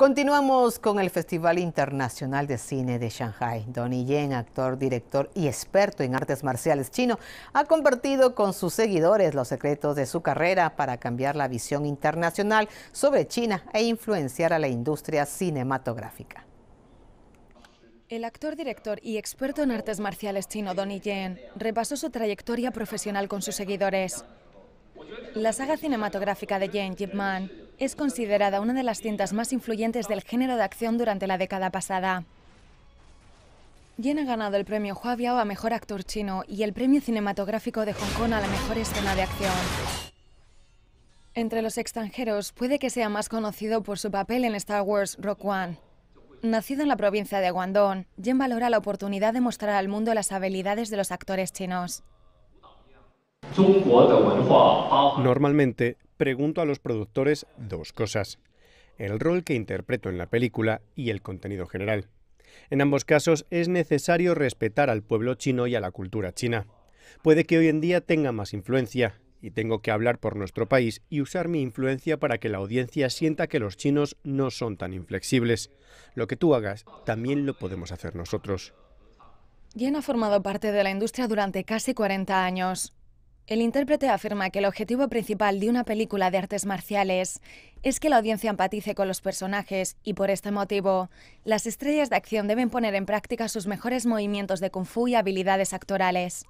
Continuamos con el Festival Internacional de Cine de Shanghai. Donnie Yen, actor, director y experto en artes marciales chino, ha compartido con sus seguidores los secretos de su carrera para cambiar la visión internacional sobre China e influenciar a la industria cinematográfica. El actor, director y experto en artes marciales chino Donnie Yen repasó su trayectoria profesional con sus seguidores. La saga cinematográfica de Yen Yip es considerada una de las cintas más influyentes del género de acción durante la década pasada. Jen ha ganado el premio Hua Biao a Mejor Actor Chino y el premio cinematográfico de Hong Kong a la Mejor Escena de Acción. Entre los extranjeros puede que sea más conocido por su papel en Star Wars Rock One. Nacido en la provincia de Guangdong, Jen valora la oportunidad de mostrar al mundo las habilidades de los actores chinos. Normalmente, pregunto a los productores dos cosas. El rol que interpreto en la película y el contenido general. En ambos casos es necesario respetar al pueblo chino y a la cultura china. Puede que hoy en día tenga más influencia, y tengo que hablar por nuestro país y usar mi influencia para que la audiencia sienta que los chinos no son tan inflexibles. Lo que tú hagas también lo podemos hacer nosotros. Jen ha formado parte de la industria durante casi 40 años. El intérprete afirma que el objetivo principal de una película de artes marciales es que la audiencia empatice con los personajes y por este motivo, las estrellas de acción deben poner en práctica sus mejores movimientos de kung fu y habilidades actorales.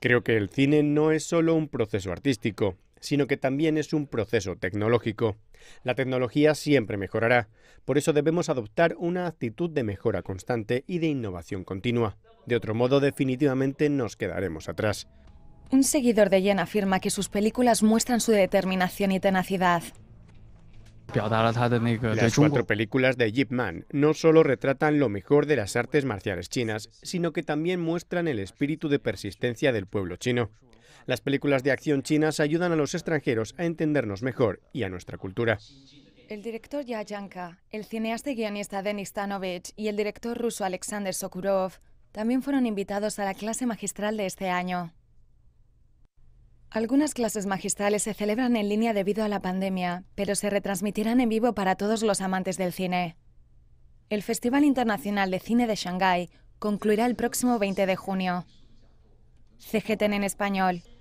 Creo que el cine no es solo un proceso artístico, sino que también es un proceso tecnológico. La tecnología siempre mejorará, por eso debemos adoptar una actitud de mejora constante y de innovación continua. De otro modo, definitivamente nos quedaremos atrás. Un seguidor de Yen afirma que sus películas muestran su determinación y tenacidad. Las cuatro películas de Yip Man no solo retratan lo mejor de las artes marciales chinas, sino que también muestran el espíritu de persistencia del pueblo chino. Las películas de acción chinas ayudan a los extranjeros a entendernos mejor y a nuestra cultura. El director Ya el cineasta y guionista Denis Stanovich y el director ruso Alexander Sokurov también fueron invitados a la clase magistral de este año. Algunas clases magistrales se celebran en línea debido a la pandemia, pero se retransmitirán en vivo para todos los amantes del cine. El Festival Internacional de Cine de Shanghái concluirá el próximo 20 de junio. CGTN en español.